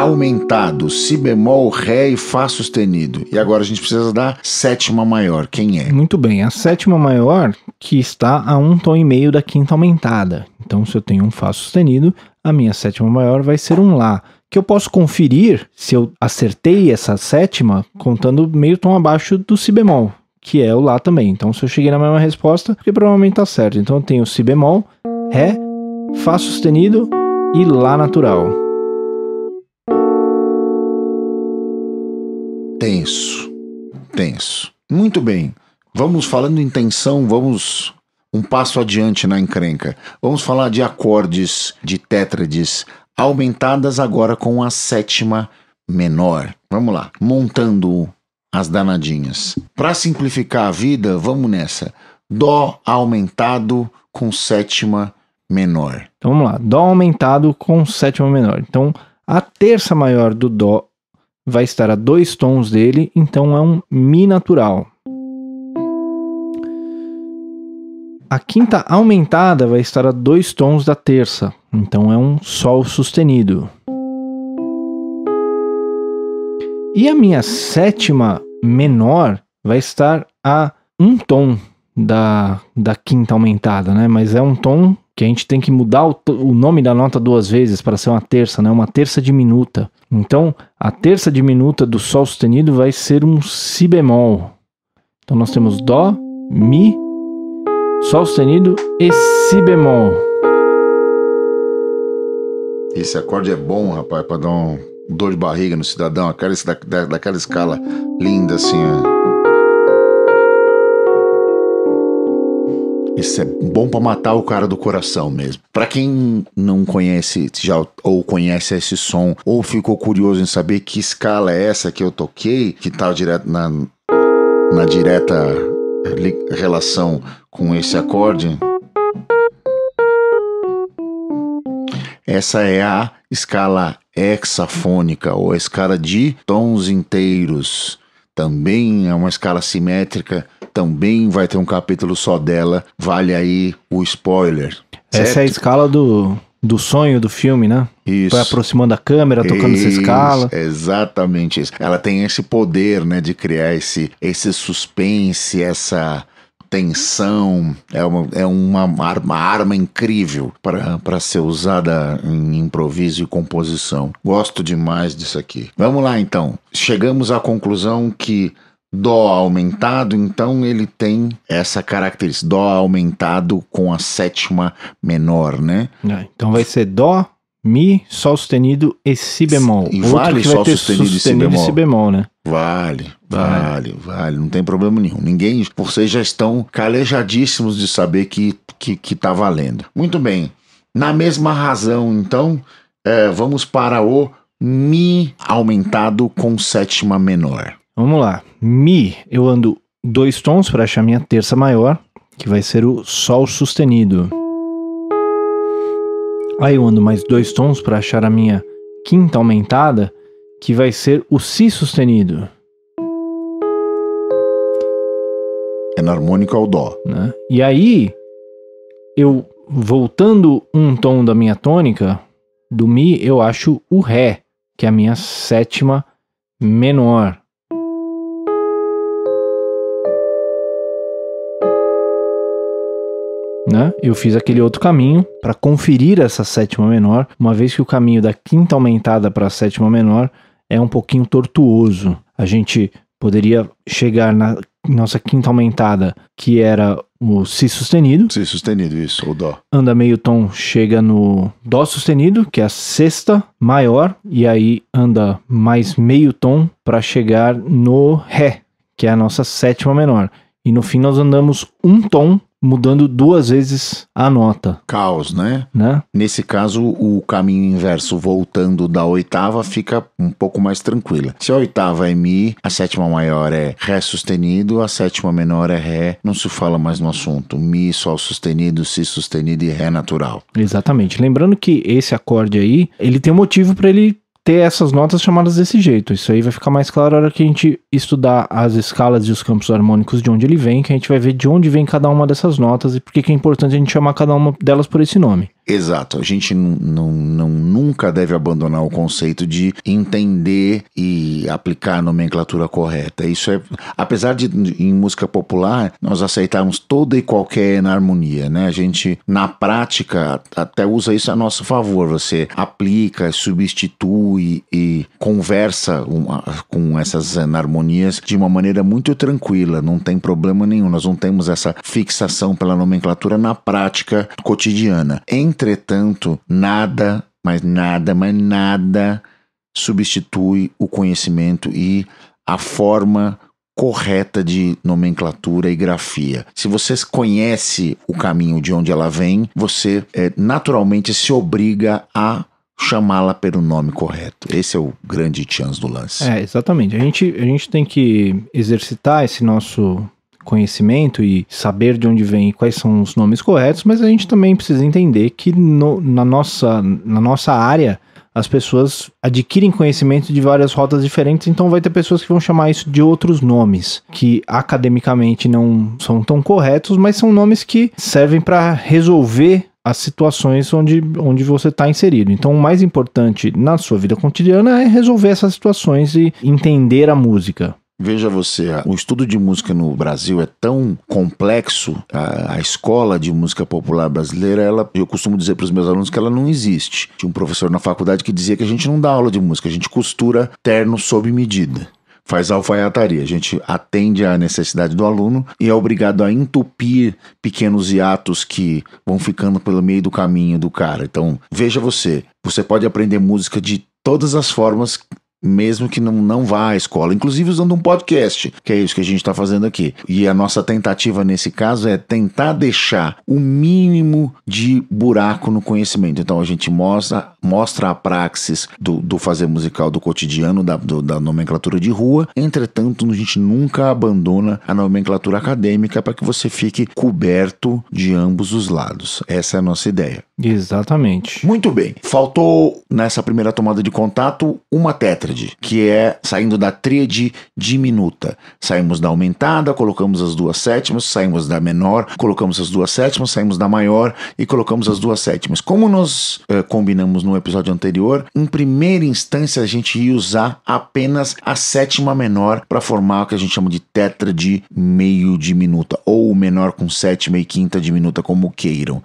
aumentado, si bemol, ré e fá sustenido. E agora a gente precisa da sétima maior. Quem é? Muito bem, a sétima maior que está a um tom e meio da quinta aumentada. Então, se eu tenho um fá sustenido, a minha sétima maior vai ser um lá que eu posso conferir se eu acertei essa sétima contando meio tom abaixo do si bemol, que é o lá também. Então, se eu cheguei na mesma resposta, porque provavelmente está certo. Então, eu tenho si bemol, ré, fá sustenido e lá natural. tenso, tenso. Muito bem, vamos falando em tensão, vamos um passo adiante na encrenca. Vamos falar de acordes, de tétrades, aumentadas agora com a sétima menor. Vamos lá, montando as danadinhas. Para simplificar a vida, vamos nessa. Dó aumentado com sétima menor. Então vamos lá, Dó aumentado com sétima menor. Então a terça maior do Dó vai estar a dois tons dele, então é um Mi natural. A quinta aumentada vai estar a dois tons da terça, então é um Sol sustenido. E a minha sétima menor vai estar a um tom da, da quinta aumentada, né? Mas é um tom que a gente tem que mudar o, o nome da nota duas vezes para ser uma terça, né? Uma terça diminuta. Então, a terça diminuta do Sol sustenido vai ser um Si bemol. Então, nós temos Dó, Mi, Sol sustenido e Si bemol. Esse acorde é bom, rapaz, para dar um dor de barriga no cidadão, aquela, daquela escala linda assim. Ó. Isso é bom para matar o cara do coração mesmo. Para quem não conhece já ou conhece esse som ou ficou curioso em saber que escala é essa que eu toquei, que tá direto na na direta relação com esse acorde, essa é a escala hexafônica ou a escala de tons inteiros também é uma escala simétrica, também vai ter um capítulo só dela. Vale aí o spoiler. Certo? Essa é a escala do, do sonho do filme, né? Isso. aproximando a câmera, tocando isso, essa escala. Exatamente isso. Ela tem esse poder, né, de criar esse, esse suspense, essa tensão, é uma, é uma, arma incrível para ser usada em improviso e composição. Gosto demais disso aqui. Vamos lá então. Chegamos à conclusão que Dó aumentado, então ele tem essa característica, Dó aumentado com a sétima menor, né? É, então vai ser Dó, Mi, Sol sustenido e Si bemol. E vale Sol sustenido, sustenido e, si e Si bemol, né? Vale, vale, vale, não tem problema nenhum. Ninguém, vocês já estão calejadíssimos de saber que, que, que tá valendo. Muito bem, na mesma razão, então, é, vamos para o Mi aumentado com sétima menor. Vamos lá, Mi, eu ando dois tons para achar minha terça maior, que vai ser o Sol sustenido. Aí eu ando mais dois tons para achar a minha quinta aumentada, que vai ser o Si sustenido. É na harmônica ao Dó. Né? E aí, eu voltando um tom da minha tônica, do Mi, eu acho o Ré, que é a minha sétima menor. né? Eu fiz aquele outro caminho para conferir essa sétima menor, uma vez que o caminho da quinta aumentada para a sétima menor é um pouquinho tortuoso. A gente poderia chegar na nossa quinta aumentada, que era o Si sustenido. Si sustenido, isso, O Dó. Anda meio tom, chega no Dó sustenido, que é a sexta maior, e aí anda mais meio tom para chegar no Ré, que é a nossa sétima menor. E no fim nós andamos um tom mudando duas vezes a nota. Caos, né? né? Nesse caso, o caminho inverso, voltando da oitava, fica um pouco mais tranquila. Se a oitava é Mi, a sétima maior é Ré sustenido, a sétima menor é Ré, não se fala mais no assunto. Mi, Sol sustenido, Si sustenido e Ré natural. Exatamente. Lembrando que esse acorde aí, ele tem um motivo para ele ter essas notas chamadas desse jeito. Isso aí vai ficar mais claro na hora que a gente estudar as escalas e os campos harmônicos de onde ele vem, que a gente vai ver de onde vem cada uma dessas notas e por que é importante a gente chamar cada uma delas por esse nome. Exato, a gente não, nunca deve abandonar o conceito de entender e aplicar a nomenclatura correta. Isso é, apesar de em música popular nós aceitarmos toda e qualquer enarmonia, né? A gente na prática até usa isso a nosso favor. Você aplica, substitui e conversa uma, com essas enarmonias de uma maneira muito tranquila, não tem problema nenhum. Nós não temos essa fixação pela nomenclatura na prática cotidiana. Em Entretanto, nada, mas nada, mas nada substitui o conhecimento e a forma correta de nomenclatura e grafia. Se você conhece o caminho de onde ela vem, você é, naturalmente se obriga a chamá-la pelo nome correto. Esse é o grande chance do lance. É, exatamente. A gente, a gente tem que exercitar esse nosso conhecimento e saber de onde vem e quais são os nomes corretos, mas a gente também precisa entender que no, na, nossa, na nossa área as pessoas adquirem conhecimento de várias rotas diferentes, então vai ter pessoas que vão chamar isso de outros nomes, que academicamente não são tão corretos, mas são nomes que servem para resolver as situações onde, onde você está inserido. Então, o mais importante na sua vida cotidiana é resolver essas situações e entender a música. Veja você, o estudo de música no Brasil é tão complexo, a, a escola de música popular brasileira, ela, eu costumo dizer para os meus alunos que ela não existe. Tinha um professor na faculdade que dizia que a gente não dá aula de música, a gente costura terno sob medida faz alfaiataria. A gente atende à necessidade do aluno e é obrigado a entupir pequenos hiatos que vão ficando pelo meio do caminho do cara. Então, veja você, você pode aprender música de todas as formas mesmo que não, não vá à escola, inclusive usando um podcast, que é isso que a gente está fazendo aqui. E a nossa tentativa nesse caso é tentar deixar o mínimo de buraco no conhecimento. Então a gente mostra, mostra a praxis do, do fazer musical do cotidiano, da, do, da nomenclatura de rua, entretanto, a gente nunca abandona a nomenclatura acadêmica para que você fique coberto de ambos os lados. Essa é a nossa ideia. Exatamente. Muito bem. Faltou nessa primeira tomada de contato uma tétrica tríade, que é saindo da tríade diminuta. Saímos da aumentada, colocamos as duas sétimas, saímos da menor, colocamos as duas sétimas, saímos da maior e colocamos as duas sétimas. Como nós eh, combinamos no episódio anterior, em primeira instância a gente ia usar apenas a sétima menor para formar o que a gente chama de tetra de meio diminuta, ou menor com sétima e quinta diminuta, como queiram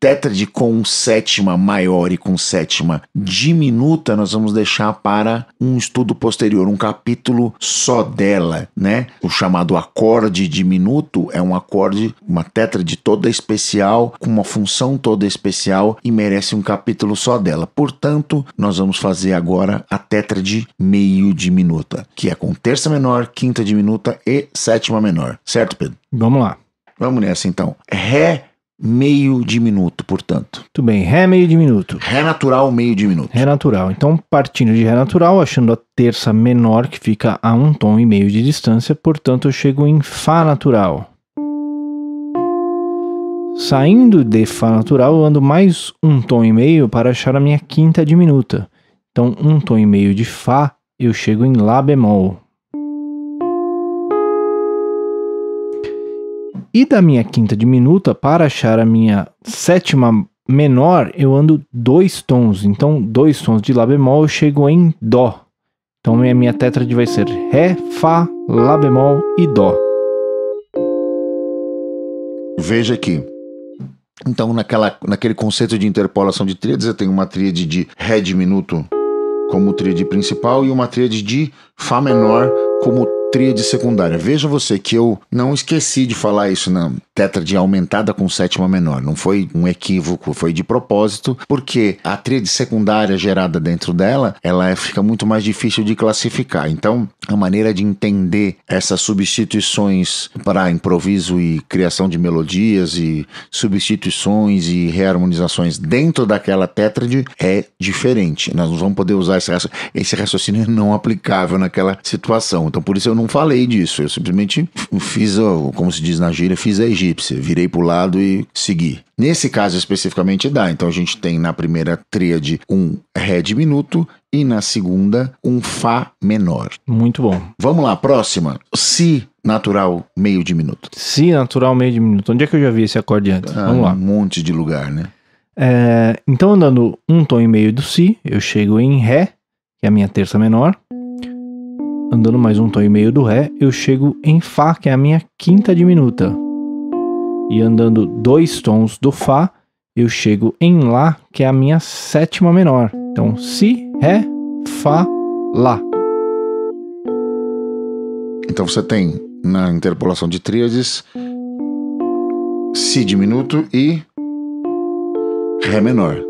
tétrade com sétima maior e com sétima diminuta, nós vamos deixar para um estudo posterior, um capítulo só dela, né? O chamado acorde diminuto é um acorde, uma tétrade toda especial, com uma função toda especial e merece um capítulo só dela. Portanto, nós vamos fazer agora a tétrade meio diminuta, que é com terça menor, quinta diminuta e sétima menor, certo, Pedro? Vamos lá. Vamos nessa então. Ré meio diminuto, portanto. Tudo bem, Ré meio diminuto. Ré natural meio diminuto. Ré natural. Então, partindo de Ré natural, achando a terça menor, que fica a um tom e meio de distância, portanto, eu chego em Fá natural. Saindo de Fá natural, eu ando mais um tom e meio para achar a minha quinta diminuta. Então, um tom e meio de Fá, eu chego em Lá bemol. E da minha quinta diminuta para achar a minha sétima menor, eu ando dois tons. Então, dois tons de Lá bemol eu chego em Dó. Então, minha, minha tétrade vai ser Ré, Fá, Lá bemol e Dó. Veja aqui. Então, naquela, naquele conceito de interpolação de tríades, eu tenho uma tríade de Ré diminuto como tríade principal e uma tríade de Fá menor como tríade secundária. Veja você que eu não esqueci de falar isso na, tétrade aumentada com sétima menor. Não foi um equívoco, foi de propósito, porque a tríade secundária gerada dentro dela, ela é, fica muito mais difícil de classificar. Então, a maneira de entender essas substituições para improviso e criação de melodias e substituições e reharmonizações dentro daquela tétrade é diferente. Nós não vamos poder usar esse, esse raciocínio é não aplicável naquela situação. Então, por isso eu não falei disso. Eu simplesmente fiz, como se diz na gíria, fiz a egípcia egípcia, virei para o lado e segui. Nesse caso especificamente dá, então a gente tem na primeira tríade um Ré diminuto e na segunda um Fá menor. Muito bom. Vamos lá, próxima. Si natural meio diminuto. Si natural meio diminuto. Onde é que eu já vi esse acorde antes? Ah, Vamos lá. Um monte de lugar, né? É, então, andando um tom e meio do Si, eu chego em Ré, que é a minha terça menor. Andando mais um tom e meio do Ré, eu chego em Fá, que é a minha quinta diminuta. E andando dois tons do Fá, eu chego em Lá, que é a minha sétima menor. Então, Si, Ré, Fá, Lá. Então você tem na interpolação de tríades Si diminuto e Ré menor.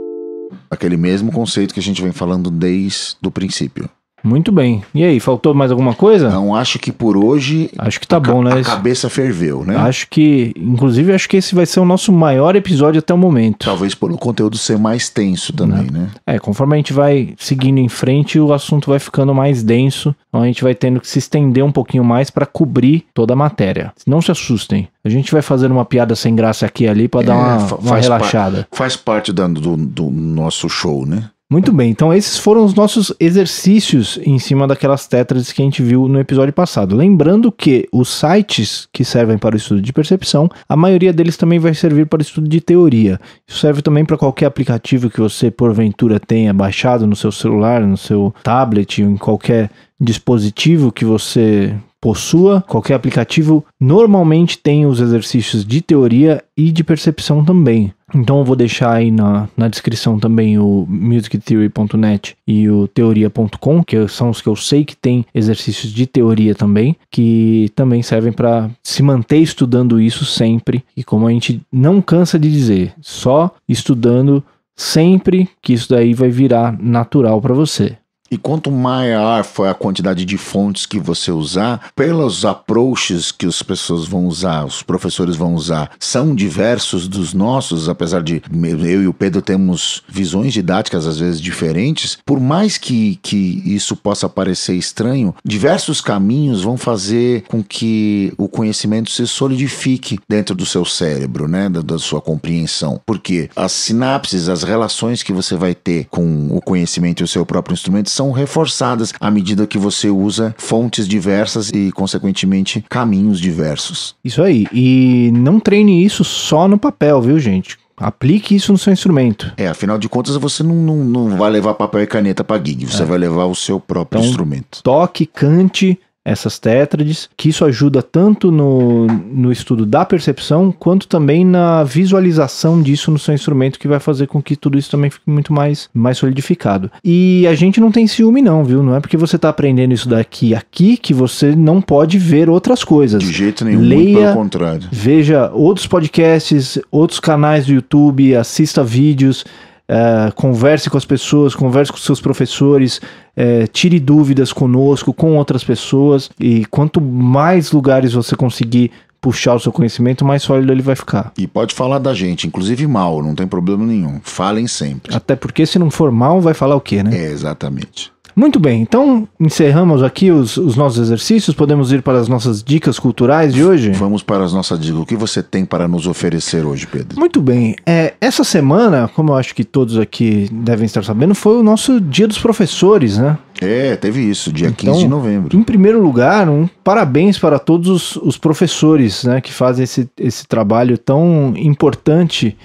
Aquele mesmo conceito que a gente vem falando desde o princípio. Muito bem. E aí, faltou mais alguma coisa? Não, acho que por hoje. Acho que tá bom, né? A cabeça ferveu, né? Acho que, inclusive, acho que esse vai ser o nosso maior episódio até o momento. Talvez pelo conteúdo ser mais tenso também, Não. Né? né? É, conforme a gente vai seguindo em frente, o assunto vai ficando mais denso. Então a gente vai tendo que se estender um pouquinho mais para cobrir toda a matéria. Não se assustem. A gente vai fazer uma piada sem graça aqui e ali para é, dar uma, uma relaxada. Par faz parte da, do, do nosso show, né? Muito bem, então esses foram os nossos exercícios em cima daquelas tétrades que a gente viu no episódio passado. Lembrando que os sites que servem para o estudo de percepção, a maioria deles também vai servir para o estudo de teoria. Isso serve também para qualquer aplicativo que você porventura tenha baixado no seu celular, no seu tablet, em qualquer dispositivo que você possua, qualquer aplicativo normalmente tem os exercícios de teoria e de percepção também. Então eu vou deixar aí na, na descrição também o musictheory.net e o teoria.com, que são os que eu sei que tem exercícios de teoria também, que também servem para se manter estudando isso sempre. E como a gente não cansa de dizer, só estudando sempre que isso daí vai virar natural para você. E quanto maior for a quantidade de fontes que você usar, pelos approaches que as pessoas vão usar, os professores vão usar, são diversos dos nossos, apesar de eu e o Pedro temos visões didáticas às vezes diferentes, por mais que, que isso possa parecer estranho, diversos caminhos vão fazer com que o conhecimento se solidifique dentro do seu cérebro, né? da, da sua compreensão. Porque as sinapses, as relações que você vai ter com o conhecimento e o seu próprio instrumento são são reforçadas à medida que você usa fontes diversas e, consequentemente, caminhos diversos. Isso aí. E não treine isso só no papel, viu, gente? Aplique isso no seu instrumento. É, afinal de contas, você não, não, não vai levar papel e caneta para gig, você é. vai levar o seu próprio então, instrumento. Toque, cante essas tétrades, que isso ajuda tanto no, no estudo da percepção, quanto também na visualização disso no seu instrumento, que vai fazer com que tudo isso também fique muito mais, mais solidificado. E a gente não tem ciúme não, viu? Não é porque você está aprendendo isso daqui aqui que você não pode ver outras coisas. De jeito nenhum, Leia, pelo contrário. Veja outros podcasts, outros canais do YouTube, assista vídeos, é, converse com as pessoas, converse com seus professores, uh, tire dúvidas conosco, com outras pessoas. E quanto mais lugares você conseguir puxar o seu conhecimento, mais sólido ele vai ficar. E pode falar da gente, inclusive mal, não tem problema nenhum. Falem sempre. Até porque se não for mal, vai falar o quê, né? É, exatamente. Muito bem, então encerramos aqui os, os, nossos exercícios, podemos ir para as nossas dicas culturais de hoje? Vamos para as nossas dicas. O que você tem para nos oferecer hoje, Pedro? Muito bem, é, essa semana, como eu acho que todos aqui devem estar sabendo, foi o nosso Dia dos Professores, né? É, teve isso, dia então, 15 de novembro. Em primeiro lugar, um parabéns para todos os, os professores né, que fazem esse, esse trabalho tão importante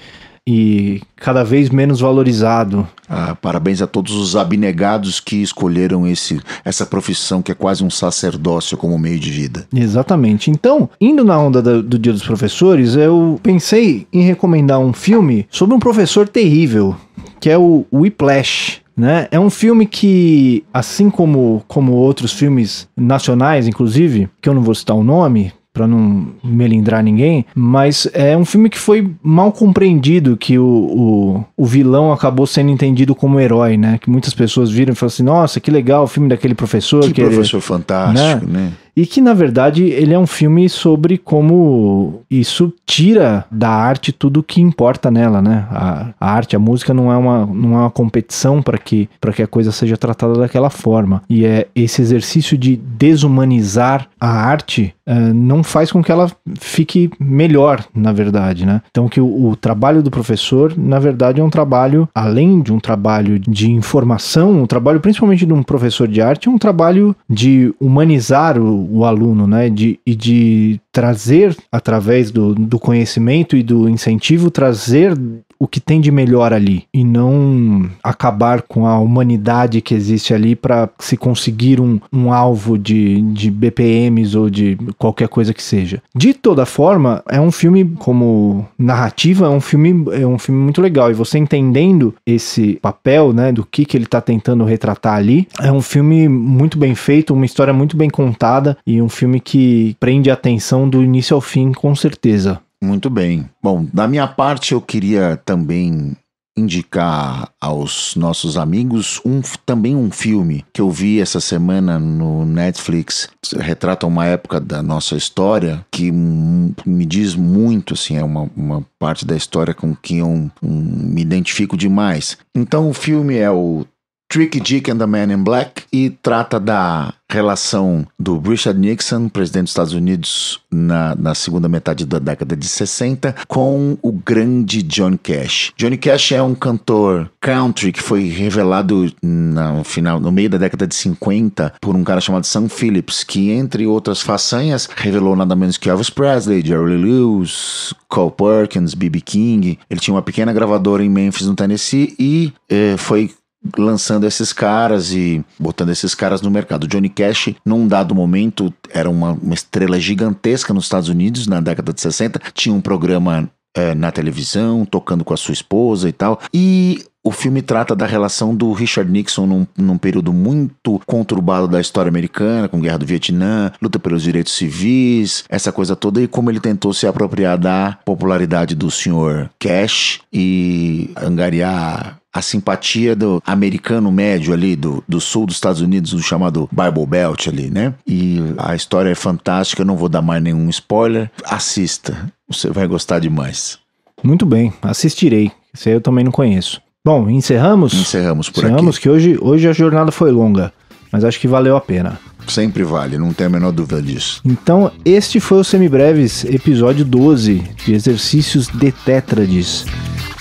e cada vez menos valorizado. Ah, parabéns a todos os abnegados que escolheram esse, essa profissão que é quase um sacerdócio como meio de vida. Exatamente. Então, indo na onda do, do Dia dos Professores, eu pensei em recomendar um filme sobre um professor terrível, que é o Whiplash. Né? É um filme que, assim como, como outros filmes nacionais, inclusive, que eu não vou citar o nome, para não melindrar ninguém, mas é um filme que foi mal compreendido, que o, o, o, vilão acabou sendo entendido como herói, né? Que muitas pessoas viram e falaram assim, nossa, que legal o filme daquele professor. Que, que professor ele... fantástico, né? né? E que na verdade ele é um filme sobre como isso tira da arte tudo o que importa nela, né? A, a, arte, a música não é uma, não é uma competição para que, que a coisa seja tratada daquela forma. E é esse exercício de desumanizar a arte uh, não faz com que ela fique melhor, na verdade, né? Então que o, o trabalho do professor, na verdade, é um trabalho, além de um trabalho de informação, um trabalho principalmente de um professor de arte, é um trabalho de humanizar o o aluno, né? De, e de trazer, através do, do conhecimento e do incentivo, trazer o que tem de melhor ali e não acabar com a humanidade que existe ali para se conseguir um, um alvo de, de BPMs ou de qualquer coisa que seja. De toda forma, é um filme como narrativa, é um filme é um filme muito legal e você entendendo esse papel, né, do que que ele está tentando retratar ali, é um filme muito bem feito, uma história muito bem contada e um filme que prende a atenção do início ao fim, com certeza. Muito bem. Bom, da minha parte, eu queria também indicar aos nossos amigos um, também um filme que eu vi essa semana no Netflix. Retrata uma época da nossa história que me diz muito, assim, é uma, uma parte da história com que eu um, me identifico demais. Então o filme é o Trick Dick and the Man in Black e trata da relação do Richard Nixon, presidente dos Estados Unidos na, na, segunda metade da década de 60, com o grande Johnny Cash. Johnny Cash é um cantor country que foi revelado no final, no meio da década de 50 por um cara chamado Sam Phillips, que entre outras façanhas revelou nada menos que Elvis Presley, Jerry Lewis, Cole Perkins, B.B. King. Ele tinha uma pequena gravadora em Memphis, no Tennessee, e eh, foi lançando esses caras e botando esses caras no mercado. Johnny Cash, num dado momento, era uma, uma, estrela gigantesca nos Estados Unidos na década de 60, tinha um programa é, na televisão, tocando com a sua esposa e tal. E o filme trata da relação do Richard Nixon num, num, período muito conturbado da história americana, com guerra do Vietnã, luta pelos direitos civis, essa coisa toda, e como ele tentou se apropriar da popularidade do senhor Cash e angariar a simpatia do americano médio ali do, do sul dos Estados Unidos, do chamado Bible Belt ali, né? E a história é fantástica, não vou dar mais nenhum spoiler. Assista. Você vai gostar demais. Muito bem, assistirei. Esse aí eu também não conheço. Bom, encerramos? Encerramos por encerramos aqui. Encerramos que hoje, hoje a jornada foi longa, mas acho que valeu a pena. Sempre vale, não tem a menor dúvida disso. Então, este foi o Semibreves, episódio 12 de exercícios de tétrades.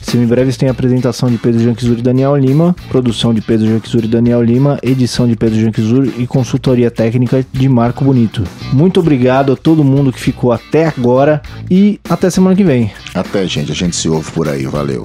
Sim, em breves tem a apresentação de Pedro Janquizur e Daniel Lima, produção de Pedro Janquizur e Daniel Lima, edição de Pedro Janquizur e consultoria técnica de Marco Bonito. Muito obrigado a todo mundo que ficou até agora e até semana que vem. Até, gente. A gente se ouve por aí. Valeu.